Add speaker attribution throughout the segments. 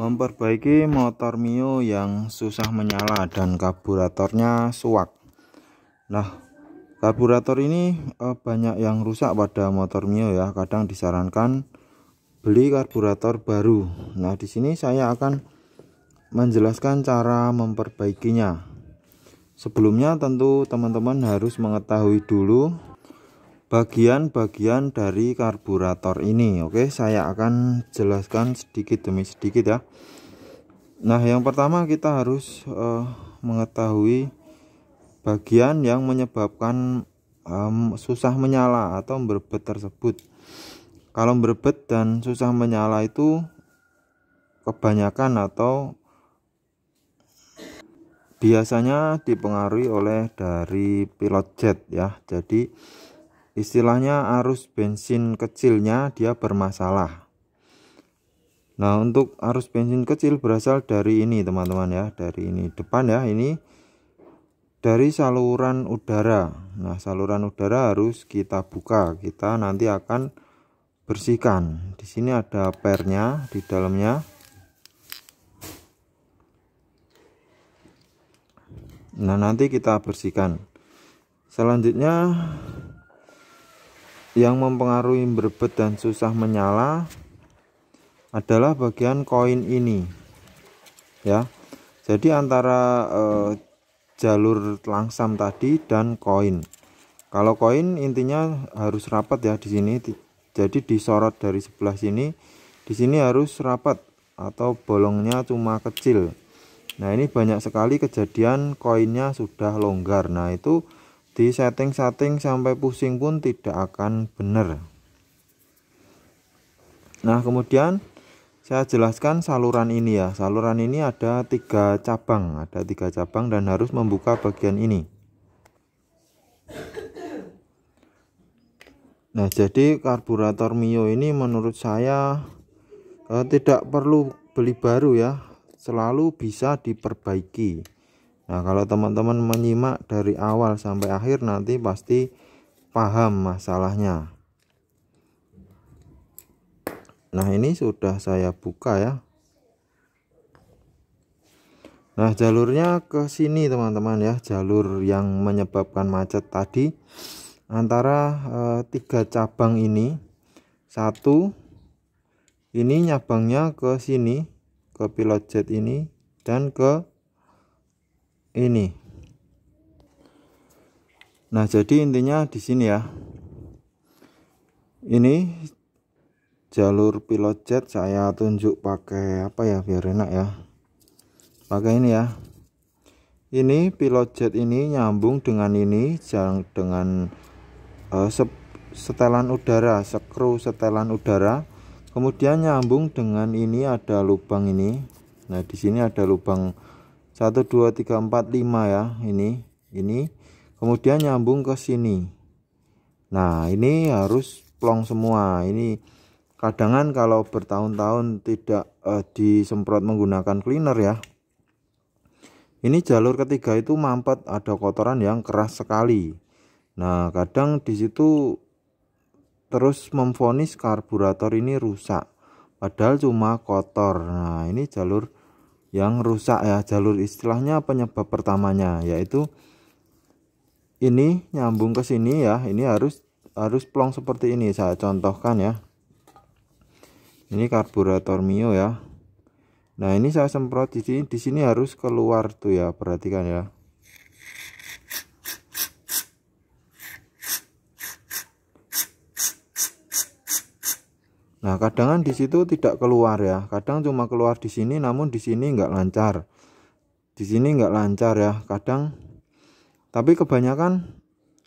Speaker 1: Memperbaiki motor Mio yang susah menyala dan karburatornya suak. Nah, karburator ini eh, banyak yang rusak pada motor Mio ya. Kadang disarankan beli karburator baru. Nah, di sini saya akan menjelaskan cara memperbaikinya. Sebelumnya tentu teman-teman harus mengetahui dulu bagian-bagian dari karburator ini oke saya akan jelaskan sedikit demi sedikit ya nah yang pertama kita harus uh, mengetahui bagian yang menyebabkan um, susah menyala atau berbet tersebut kalau berbet dan susah menyala itu kebanyakan atau biasanya dipengaruhi oleh dari pilot jet ya jadi istilahnya arus bensin kecilnya dia bermasalah nah untuk arus bensin kecil berasal dari ini teman-teman ya dari ini depan ya ini dari saluran udara nah saluran udara harus kita buka kita nanti akan bersihkan di sini ada pernya di dalamnya nah nanti kita bersihkan selanjutnya yang mempengaruhi berbet dan susah menyala adalah bagian koin ini ya jadi antara eh, jalur langsam tadi dan koin kalau koin intinya harus rapat ya di sini jadi disorot dari sebelah sini di sini harus rapat atau bolongnya cuma kecil nah ini banyak sekali kejadian koinnya sudah longgar nah itu di setting-setting sampai pusing pun tidak akan benar nah kemudian saya jelaskan saluran ini ya saluran ini ada tiga cabang ada tiga cabang dan harus membuka bagian ini Nah, jadi karburator Mio ini menurut saya eh, tidak perlu beli baru ya. Selalu bisa diperbaiki. Nah, kalau teman-teman menyimak dari awal sampai akhir nanti pasti paham masalahnya. Nah, ini sudah saya buka ya. Nah, jalurnya ke sini teman-teman ya, jalur yang menyebabkan macet tadi antara e, tiga cabang ini. Satu ini nyabangnya ke sini, ke pilot jet ini dan ke ini nah jadi intinya di sini ya ini jalur pilot jet saya tunjuk pakai apa ya biar enak ya pakai ini ya ini pilot jet ini nyambung dengan ini dengan uh, setelan udara skru setelan udara kemudian nyambung dengan ini ada lubang ini nah di sini ada lubang 1 2 3 4 5 ya ini ini kemudian nyambung ke sini nah ini harus plong semua ini kadangan kalau bertahun-tahun tidak eh, disemprot menggunakan cleaner ya ini jalur ketiga itu mampet ada kotoran yang keras sekali nah kadang disitu terus memfonis karburator ini rusak padahal cuma kotor nah ini jalur yang rusak ya jalur istilahnya penyebab pertamanya yaitu ini nyambung ke sini ya ini harus harus plong seperti ini saya contohkan ya ini karburator mio ya nah ini saya semprot di sini di sini harus keluar tuh ya perhatikan ya Nah, kadang di situ tidak keluar ya. Kadang cuma keluar di sini namun di sini nggak lancar. Di sini nggak lancar ya. Kadang tapi kebanyakan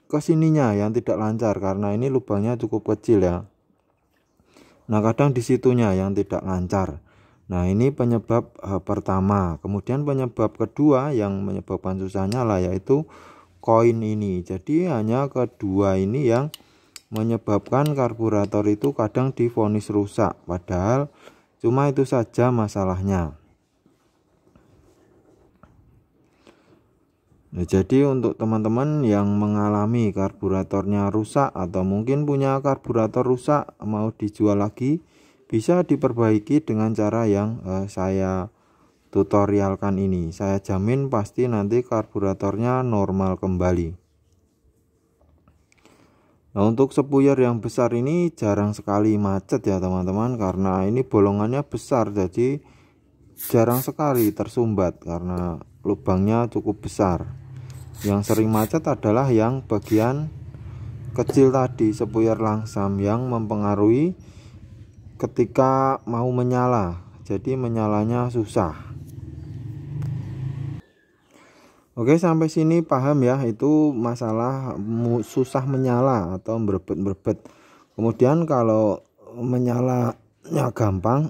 Speaker 1: ke sininya yang tidak lancar karena ini lubangnya cukup kecil ya. Nah, kadang di situnya yang tidak lancar. Nah, ini penyebab eh, pertama. Kemudian penyebab kedua yang menyebabkan susahnya lah yaitu koin ini. Jadi hanya kedua ini yang menyebabkan karburator itu kadang difonis rusak padahal cuma itu saja masalahnya nah, jadi untuk teman-teman yang mengalami karburatornya rusak atau mungkin punya karburator rusak mau dijual lagi bisa diperbaiki dengan cara yang eh, saya tutorialkan ini saya jamin pasti nanti karburatornya normal kembali Nah untuk sepuyer yang besar ini jarang sekali macet ya teman-teman karena ini bolongannya besar jadi jarang sekali tersumbat karena lubangnya cukup besar. Yang sering macet adalah yang bagian kecil tadi sepuyer langsam yang mempengaruhi ketika mau menyala jadi menyalanya susah Oke, sampai sini paham ya, itu masalah susah menyala atau berbet-berbet. Kemudian kalau menyalanya gampang,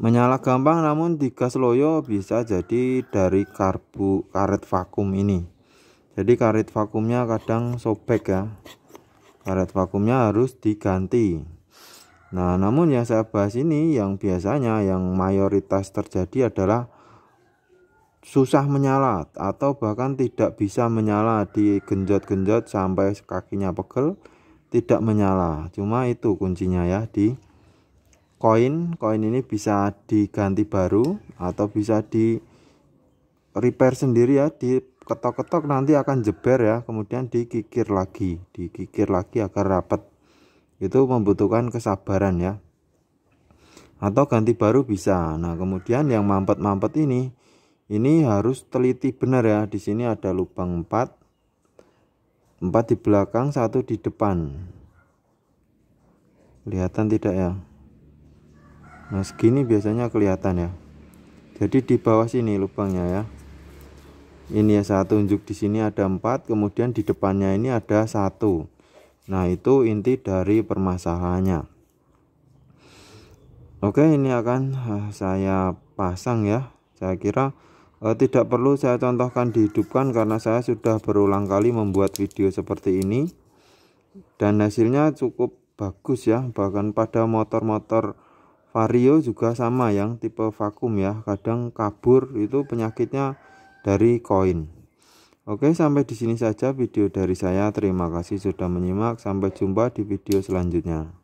Speaker 1: menyala gampang namun di gas loyo bisa jadi dari karbu karet vakum ini. Jadi karet vakumnya kadang sobek ya. Karet vakumnya harus diganti. Nah, namun yang saya bahas ini yang biasanya yang mayoritas terjadi adalah susah menyala atau bahkan tidak bisa menyala genjot genjot sampai kakinya pegel tidak menyala cuma itu kuncinya ya di koin koin ini bisa diganti baru atau bisa di repair sendiri ya di ketok-ketok nanti akan jeber ya kemudian dikikir lagi dikikir lagi agar rapat itu membutuhkan kesabaran ya atau ganti baru bisa nah kemudian yang mampet-mampet ini ini harus teliti benar ya di sini ada lubang 4 4 di belakang satu di depan kelihatan tidak ya nah segini biasanya kelihatan ya jadi di bawah sini lubangnya ya ini ya saya tunjuk di sini ada empat kemudian di depannya ini ada satu nah itu inti dari permasalahannya Oke ini akan eh, saya pasang ya saya kira Eh, tidak perlu saya contohkan dihidupkan karena saya sudah berulang kali membuat video seperti ini dan hasilnya cukup bagus ya bahkan pada motor-motor vario juga sama yang tipe vakum ya kadang kabur itu penyakitnya dari koin oke sampai di sini saja video dari saya terima kasih sudah menyimak sampai jumpa di video selanjutnya